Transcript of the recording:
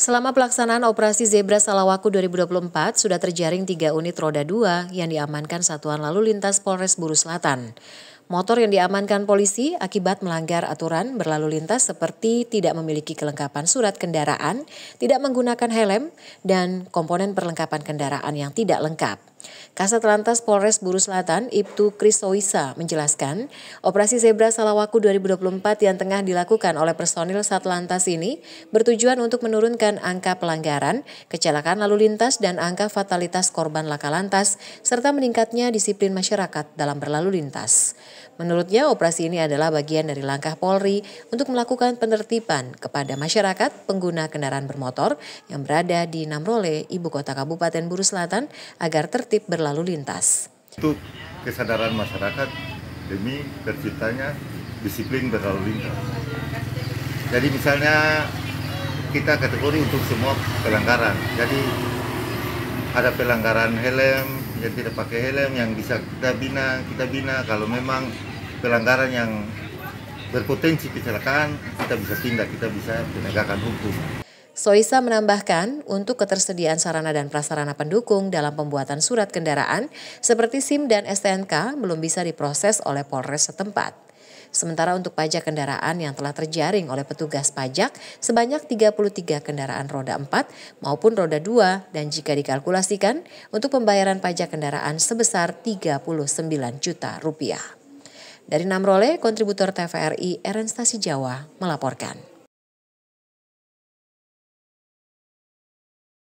Selama pelaksanaan operasi Zebra Salawaku 2024, sudah terjaring tiga unit roda dua yang diamankan Satuan Lalu Lintas Polres Buru Selatan. Motor yang diamankan polisi akibat melanggar aturan berlalu lintas seperti tidak memiliki kelengkapan surat kendaraan, tidak menggunakan helm, dan komponen perlengkapan kendaraan yang tidak lengkap. Kasat Lantas Polres Buru Selatan, Ibtu Krisoisa menjelaskan, operasi Zebra Salawaku 2024 yang tengah dilakukan oleh personil Satlantas ini bertujuan untuk menurunkan angka pelanggaran, kecelakaan lalu lintas dan angka fatalitas korban laka lantas serta meningkatnya disiplin masyarakat dalam berlalu lintas. Menurutnya operasi ini adalah bagian dari langkah Polri untuk melakukan penertiban kepada masyarakat pengguna kendaraan bermotor yang berada di Namrole, ibu kota Kabupaten Buru Selatan agar tertib tertib berlalu lintas. Itu kesadaran masyarakat demi terciptanya disiplin berlalu lintas. Jadi misalnya kita kategori untuk semua pelanggaran. Jadi ada pelanggaran helm yang tidak pakai helm yang bisa kita bina, kita bina. Kalau memang pelanggaran yang berpotensi kecelakaan, kita bisa tindak, kita bisa penegakan hukum. Soisa menambahkan, untuk ketersediaan sarana dan prasarana pendukung dalam pembuatan surat kendaraan seperti SIM dan STNK belum bisa diproses oleh Polres setempat. Sementara untuk pajak kendaraan yang telah terjaring oleh petugas pajak sebanyak 33 kendaraan roda 4 maupun roda 2 dan jika dikalkulasikan untuk pembayaran pajak kendaraan sebesar 39 juta rupiah. Dari Namrole, kontributor TVRI Erenstasi Jawa melaporkan.